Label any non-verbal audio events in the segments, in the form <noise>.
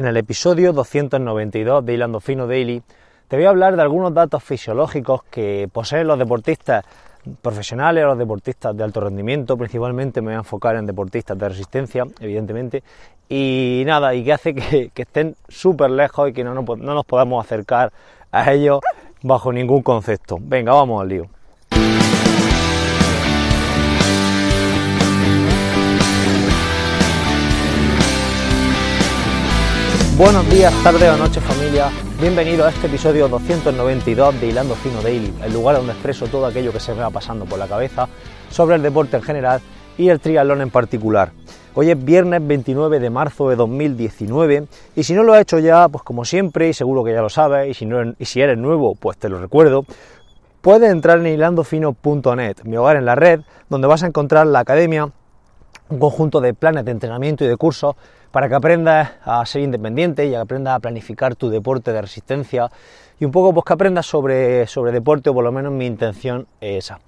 En el episodio 292 de Hilando Fino Daily te voy a hablar de algunos datos fisiológicos que poseen los deportistas profesionales, los deportistas de alto rendimiento, principalmente me voy a enfocar en deportistas de resistencia, evidentemente, y nada, y que hace que, estén súper lejos y que no nos podamos acercar a ellos bajo ningún concepto. Venga, vamos al lío. Buenos días, tarde o noche, familia. Bienvenido a este episodio 292 de Hilando Fino Daily, el lugar donde expreso todo aquello que se me va pasando por la cabeza sobre el deporte en general y el triatlón en particular. Hoy es viernes 29 de marzo de 2019 y si no lo has hecho ya, pues como siempre, y seguro que ya lo sabes, y si, y si eres nuevo, pues te lo recuerdo, puedes entrar en hilandofino.net, mi hogar en la red, donde vas a encontrar la academia un conjunto de planes de entrenamiento y de cursos para que aprendas a ser independiente y aprendas a planificar tu deporte de resistencia y un poco pues que aprendas sobre, sobre deporte o por lo menos mi intención es esa.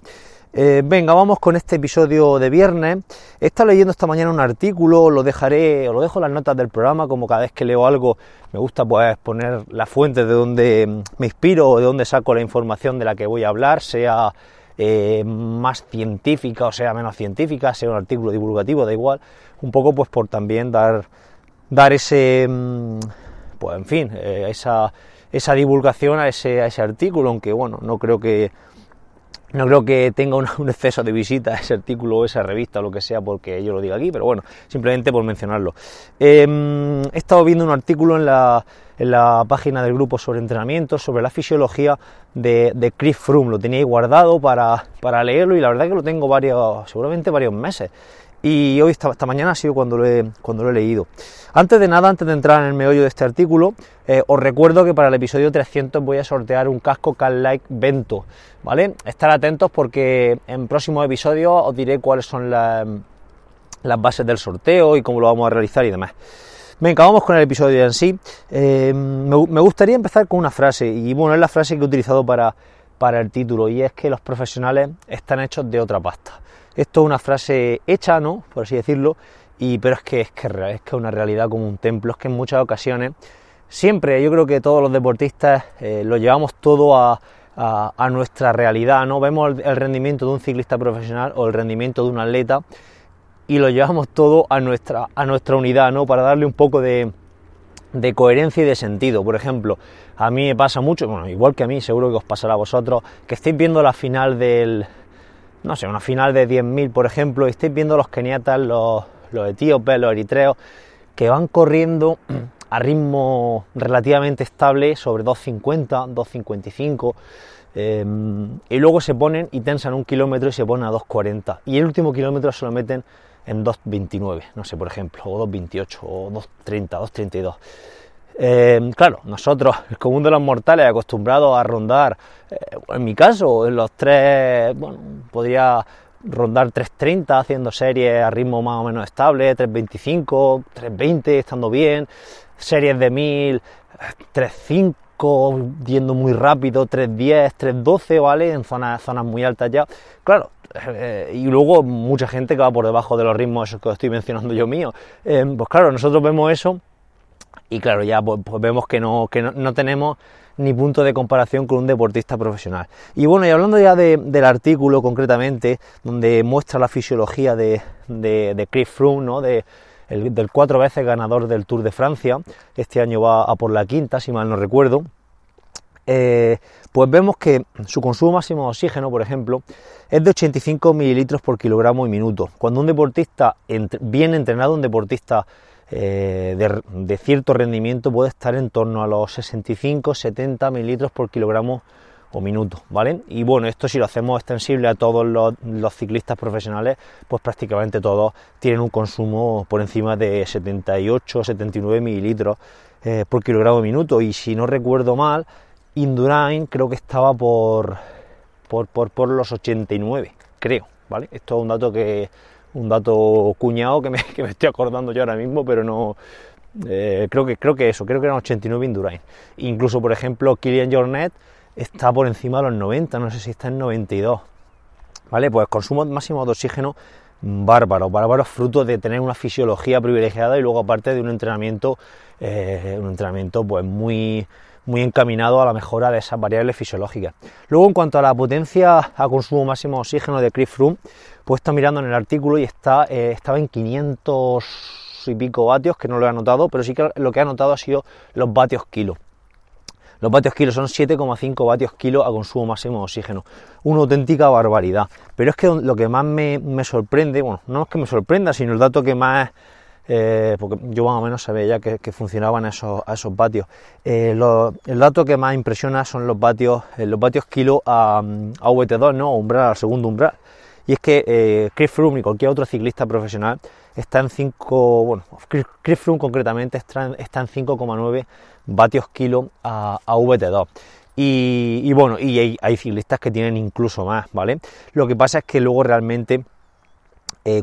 Eh, venga, vamos con este episodio de viernes. He estado leyendo esta mañana un artículo, lo dejaré, o lo dejo en las notas del programa, como cada vez que leo algo me gusta pues poner la fuente de donde me inspiro o de donde saco la información de la que voy a hablar, sea eh, más científica o sea menos científica, sea un artículo divulgativo, da igual, un poco pues por también dar, dar ese, mm, pues en fin, eh, esa, esa divulgación a ese, a ese artículo, aunque bueno, no creo que no creo que tenga <laughs> un, exceso de visita ese artículo o esa revista o lo que sea porque yo lo diga aquí, pero bueno, simplemente por mencionarlo. Em, he estado viendo un artículo en la, en la página del grupo sobre entrenamiento, sobre la fisiología de, de Chris Froome. Lo tenía ahí guardado para, leerlo y la verdad que lo tengo varios, seguramente varios meses y hoy esta, mañana ha sido cuando lo, he, cuando lo he leído. Antes de nada, antes de entrar en el meollo de este artículo, eh, os recuerdo que para el episodio 300 voy a sortear un casco Cal-Like Vento, ¿vale? Estar atentos porque en próximos episodios os diré cuáles son las bases del sorteo y cómo lo vamos a realizar y demás. Venga, vamos con el episodio en sí. Eh, me, me, gustaría empezar con una frase, y bueno, es la frase que he utilizado para, para el título, y es que los profesionales están hechos de otra pasta. Esto es una frase hecha, ¿no? Por así decirlo, y, pero es que, es es que una realidad como un templo, es que en muchas ocasiones, siempre, yo creo que todos los deportistas eh, lo llevamos todo a, nuestra realidad, ¿no? Vemos el, rendimiento de un ciclista profesional o el rendimiento de un atleta y lo llevamos todo a nuestra, a nuestra unidad, ¿no? Para darle un poco de, de coherencia y de sentido. Por ejemplo, a mí me pasa mucho, bueno, igual que a mí, seguro que os pasará a vosotros, que estéis viendo la final del, no sé, una final de 10.000, por ejemplo, y estáis viendo los keniatas, los, los etíopes, los eritreos, que van corriendo <clears throat> a ritmo relativamente estable sobre 2.50, 2.55, em, y luego se ponen y tensan un kilómetro y se ponen a 2.40, y el último kilómetro se lo meten en 2.29, no sé, por ejemplo, o 2.28, o 2.30, 2.32. Em, claro, nosotros, el común de los mortales, acostumbrados a rondar, eh, en mi caso, en los tres, bueno, podría rondar 3.30 haciendo series a ritmo más o menos estable, 3.25, 3.20 estando bien, series de 1000, 3.5 yendo muy rápido, 3.10, 3.12, ¿vale? En zonas, zonas muy altas ya. Claro, eh, y luego mucha gente que va por debajo de los ritmos que estoy mencionando yo mío. Em, pues claro, nosotros vemos eso y claro, ya pues, pues vemos que, no, tenemos ni punto de comparación con un deportista profesional. Y bueno, y hablando ya del artículo concretamente, donde muestra la fisiología de, de, Chris Froome, ¿no? De, del cuatro veces ganador del Tour de Francia, este año va a por la quinta, si mal no recuerdo, eh, pues vemos que su consumo máximo de oxígeno, por ejemplo, es de 85 mililitros por kilogramo y minuto. Cuando un deportista bien entrenado, un deportista eh, de, cierto rendimiento puede estar en torno a los 65-70 mililitros por kilogramo o minuto, ¿vale? Y bueno, esto si lo hacemos extensible a todos los, ciclistas profesionales, pues prácticamente todos tienen un consumo por encima de 78-79 mililitros eh, por kilogramo minuto. Y si no recuerdo mal, Indurain creo que estaba por, por, por los 89, creo, ¿vale? Esto es un dato que, un dato cuñado <laughs> que me, estoy acordando yo ahora mismo, pero no, eh, creo, que, creo que eso, creo que eran 89 Indurain. Incluso, por ejemplo, Kylian Jornet está por encima de los 90, no sé si está en 92. ¿Vale? Pues consumo máximo de oxígeno bárbaro, bárbaro fruto de tener una fisiología privilegiada y luego aparte de un entrenamiento, eh, un entrenamiento pues muy muy encaminado a la mejora de esas variables fisiológicas. Luego, en cuanto a la potencia a consumo máximo de oxígeno de Chris Room, pues está mirando en el artículo y está, eh, estaba en 500 y pico vatios, que no lo he anotado, pero sí que lo que he anotado ha sido los vatios kilo. Los vatios kilo son 7,5 vatios kilo a consumo máximo de oxígeno. Una auténtica barbaridad. Pero es que lo que más me, me sorprende, bueno, no es que me sorprenda, sino el dato que más eh, porque yo más o menos sabía ya que, funcionaban esos, esos vatios. Eh, el dato que más impresiona son los vatios eh, los patios kilo a, a VT2, ¿no? umbral, al segundo umbral. Y es que Chris Froome y cualquier otro ciclista profesional está en 5, bueno, Chris concretamente están 5,9 vatios kilo a, a VT2. Y, bueno, y hay, ciclistas que tienen incluso más, ¿vale? Lo que pasa es que luego realmente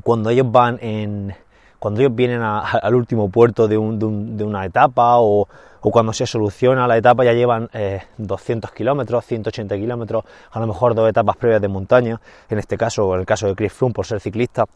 cuando ellos van en, cuando ellos vienen al último puerto de, una etapa o, cuando se soluciona la etapa ya llevan 200 eh, kilómetros, 180 kilómetros, a lo mejor dos etapas previas de montaña, en este caso, en el caso de Chris Froome por ser ciclista.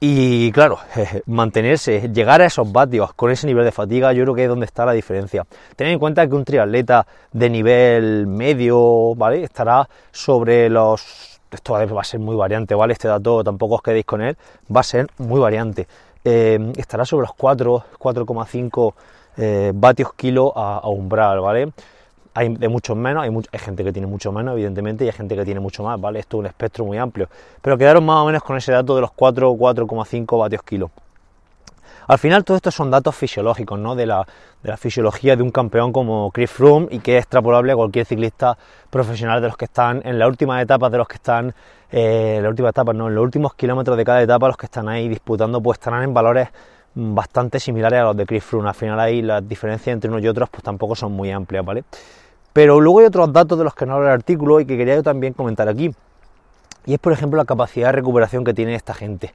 Y claro, <laughs> mantenerse, llegar a esos vatios con ese nivel de fatiga, yo creo que es donde está la diferencia. Tened en cuenta que un triatleta de nivel medio, ¿vale? Estará sobre los esto va a ser muy variante, ¿vale? Este dato tampoco os quedéis con él, va a ser muy variante. Eh, estará sobre los 4, 4,5 eh, vatios kilo a, umbral, ¿vale? Hay de muchos menos, hay, gente que tiene mucho menos, evidentemente, y hay gente que tiene mucho más, ¿vale? Esto es un espectro muy amplio. Pero quedaron más o menos con ese dato de los 4, 4,5 vatios kilo. Al final todo esto son datos fisiológicos, ¿no? De la, de la fisiología de un campeón como Chris Froome y que es extrapolable a cualquier ciclista profesional de los que están en las últimas etapa, de los que están, en eh, la no, en los últimos kilómetros de cada etapa, los que están ahí disputando, pues estarán en valores mm, bastante similares a los de Chris Froome. Al final ahí las diferencias entre unos y otros pues tampoco son muy amplias, ¿vale? Pero luego hay otros datos de los que no habla el artículo y que quería yo también comentar aquí. Y es por ejemplo la capacidad de recuperación que tiene esta gente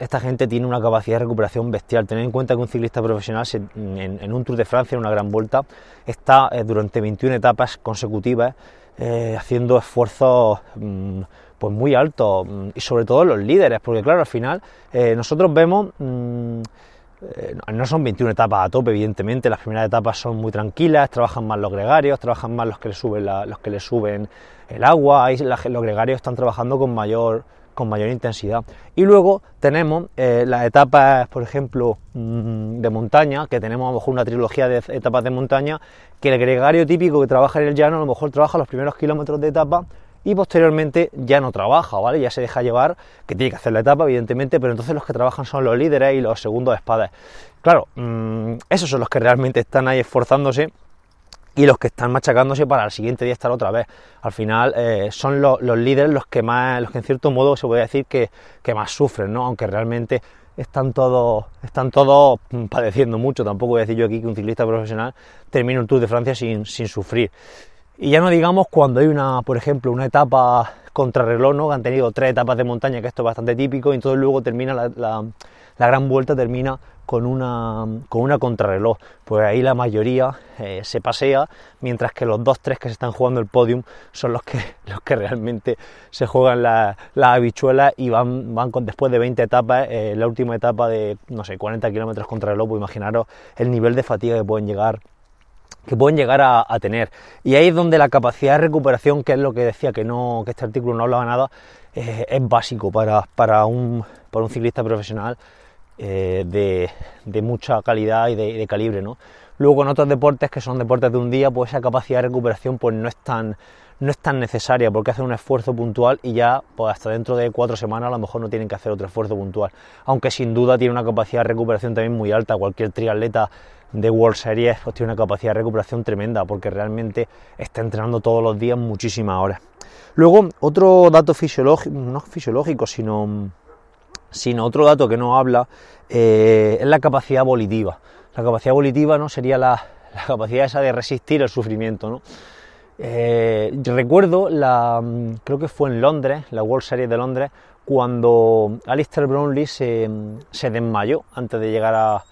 esta, gente tiene una capacidad de recuperación bestial. Tened en cuenta que un ciclista profesional en, un Tour de Francia, en una gran vuelta, está eh, durante 21 etapas consecutivas eh, haciendo esfuerzos mm, pues muy altos mm, y sobre todo los líderes, porque claro, al final eh, nosotros vemos... Mm, no son 21 etapas a tope, evidentemente, las primeras etapas son muy tranquilas, trabajan más los gregarios, trabajan más los que le suben, los que le suben el agua, los gregarios están trabajando con mayor con mayor intensidad. Y luego tenemos eh, las etapas, por ejemplo, mm, de montaña, que tenemos a lo mejor una trilogía de etapas de montaña, que el gregario típico que trabaja en el llano a lo mejor trabaja los primeros kilómetros de etapa y posteriormente ya no trabaja, ¿vale? Ya se deja llevar, que tiene que hacer la etapa, evidentemente, pero entonces los que trabajan son los líderes y los segundos espadas. Claro, mm, esos son los que realmente están ahí esforzándose y los que están machacándose para el siguiente día estar otra vez. Al final eh, son los líderes los que más, los que en cierto modo se puede decir que, que más sufren, ¿no? Aunque realmente están todos, están todos mm, padeciendo mucho. Tampoco voy a decir yo aquí que un ciclista profesional termine un Tour de Francia sin, sufrir. Y ya no digamos cuando hay una, por ejemplo, una etapa contrarreloj, ¿no? Que han tenido tres etapas de montaña, que esto es bastante típico, y entonces luego termina la la gran vuelta termina con una, con una contrarreloj, pues ahí la mayoría eh, se pasea, mientras que los dos, tres que se están jugando el podium son los que, <laughs> los que realmente se juegan las la habichuelas y van, van con, después de 20 etapas, eh, la última etapa de, no sé, 40 kilómetros contrarreloj, pues imaginaros el nivel de fatiga que pueden llegar que pueden llegar a, tener. Y ahí es donde la capacidad de recuperación, que es lo que decía que no, que este artículo no hablaba nada, eh, es básico para, para, un, para un ciclista profesional eh, de, mucha calidad y de, calibre, ¿no? Luego en otros deportes que son deportes de un día, pues esa capacidad de recuperación pues no es tan, no es tan necesaria porque hacen un esfuerzo puntual y ya pues, hasta dentro de cuatro semanas a lo mejor no tienen que hacer otro esfuerzo puntual. Aunque sin duda tiene una capacidad de recuperación también muy alta. Cualquier triatleta de World Series pues, tiene una capacidad de recuperación tremenda porque realmente está entrenando todos los días muchísimas horas. Luego otro dato fisiológico, no fisiológico, sino sino otro dato que no habla eh, es la capacidad volitiva. La capacidad volitiva ¿no? sería la, capacidad esa de resistir el sufrimiento. Eh, recuerdo, la, mm, creo que fue en Londres, la World Series de Londres, cuando Alistair Brownlee mm, se, desmayó antes de llegar a,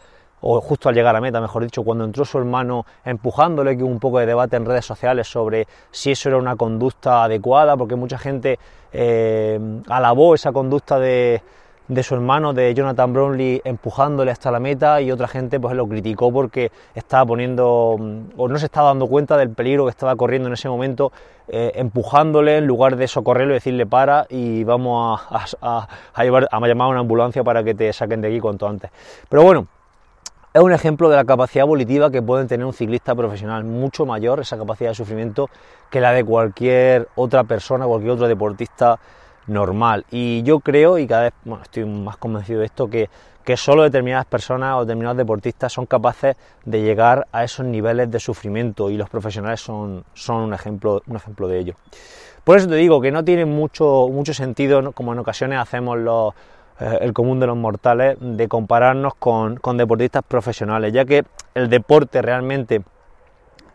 o justo al llegar a meta, mejor dicho, cuando entró su hermano empujándole, que hubo un poco de debate en redes sociales sobre si eso era una conducta adecuada, porque mucha gente eh, alabó esa conducta de, de su hermano, de Jonathan Brownlee, empujándole hasta la meta y otra gente pues lo criticó porque estaba poniendo mm, o no se estaba dando cuenta del peligro que estaba corriendo en ese momento, eh, empujándole en lugar de socorrerlo y decirle para y vamos a, a, a llamar a una ambulancia para que te saquen de aquí cuanto antes. Pero bueno, es un ejemplo de la capacidad volitiva que puede tener un ciclista profesional, mucho mayor esa capacidad de sufrimiento que la de cualquier otra persona, cualquier otro deportista normal. Y yo creo, y cada vez estoy más convencido de esto, que, solo determinadas personas o determinados deportistas son capaces de llegar a esos niveles de sufrimiento y los profesionales son, son un, ejemplo, un ejemplo de ello. Por eso te digo que no tiene mucho, mucho sentido, como en ocasiones hacemos los, eh, el común de los mortales, de compararnos con, con deportistas profesionales, ya que el deporte realmente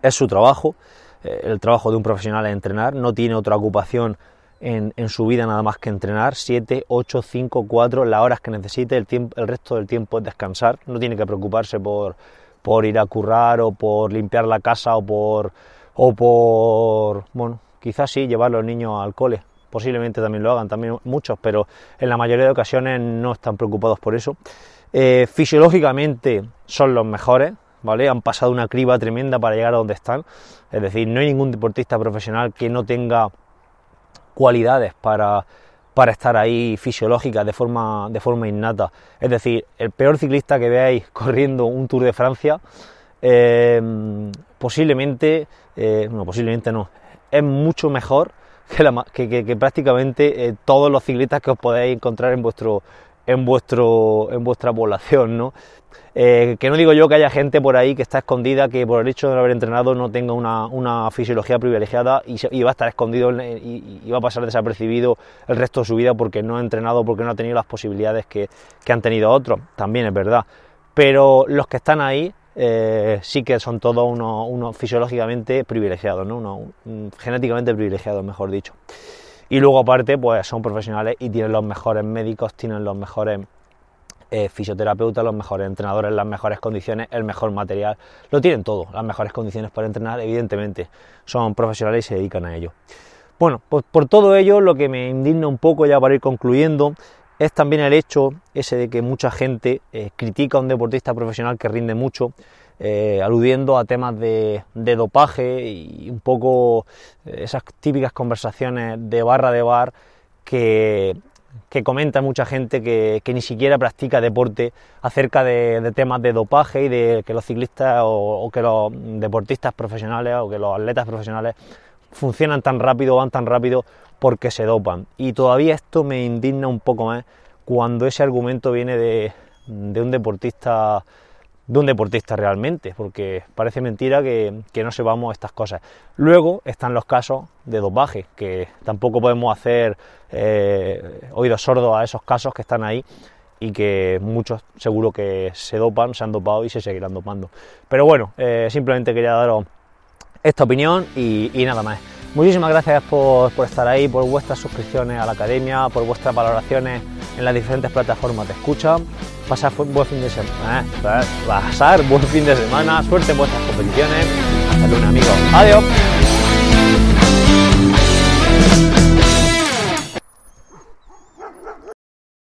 es su trabajo, eh, el trabajo de un profesional es entrenar, no tiene otra ocupación en, su vida nada más que entrenar, 7, 8, 5, 4, las horas que necesite, el, tiempo, el resto del tiempo es descansar, no tiene que preocuparse por, por ir a currar o por limpiar la casa o por, o por, bueno, quizás sí, llevar a los niños al cole, posiblemente también lo hagan, también muchos, pero en la mayoría de ocasiones no están preocupados por eso. Eh, fisiológicamente son los mejores, ¿vale? Han pasado una criba tremenda para llegar a donde están, es decir, no hay ningún deportista profesional que no tenga cualidades para, estar ahí fisiológicas de forma, de forma innata. Es decir, el peor ciclista que veáis <laughs> corriendo un Tour de Francia, em, posiblemente, eh, no, posiblemente no, es mucho mejor que, la, que, prácticamente eh, todos los ciclistas que os podáis encontrar en vuestro, en, vuestro, en vuestra población, eh, que no digo yo que haya gente por ahí que está escondida, que por el hecho de no haber entrenado no tenga una, fisiología privilegiada y, va a estar escondido y, va a pasar desapercibido el resto de su vida porque no ha entrenado, porque no ha tenido las posibilidades que, han tenido otros. También es verdad. Pero los que están ahí eh, sí que son todos unos uno fisiológicamente privilegiados, ¿no? genéticamente privilegiados, mejor dicho. Y luego aparte, pues son profesionales y tienen los mejores médicos, tienen los mejores eh, fisioterapeutas, los mejores entrenadores, las mejores condiciones, el mejor material. Lo tienen todo, las mejores condiciones para entrenar, evidentemente. Son profesionales y se dedican a ello. Bueno, pues por todo ello lo que me indigna un poco ya para ir concluyendo es también el hecho ese de que mucha gente eh, critica a un deportista profesional que rinde mucho eh, aludiendo a temas de, dopaje y un poco eh, esas típicas conversaciones de barra de bar que, comenta mucha gente que, ni siquiera practica deporte acerca de, temas de dopaje y de que los ciclistas o, que los deportistas profesionales o que los atletas profesionales funcionan tan rápido, van tan rápido porque se dopan. Y todavía esto me indigna un poco más cuando ese argumento viene de un deportista de un deportista realmente, porque parece mentira que, que no sepamos estas cosas. Luego están los casos de dopaje, que tampoco podemos hacer eh, oídos sordos a esos casos que están ahí y que muchos seguro que se dopan, se han dopado y se seguirán dopando. Pero bueno, eh, simplemente quería daros esta opinión y, nada más. Muchísimas gracias por, por estar ahí, por vuestras suscripciones a la academia, por vuestras valoraciones en las diferentes plataformas te escucho, Pasar buen fin de semana. ¿eh? Pasar buen fin de semana. Suerte en vuestras competiciones. Hasta luego, amigos. Adiós.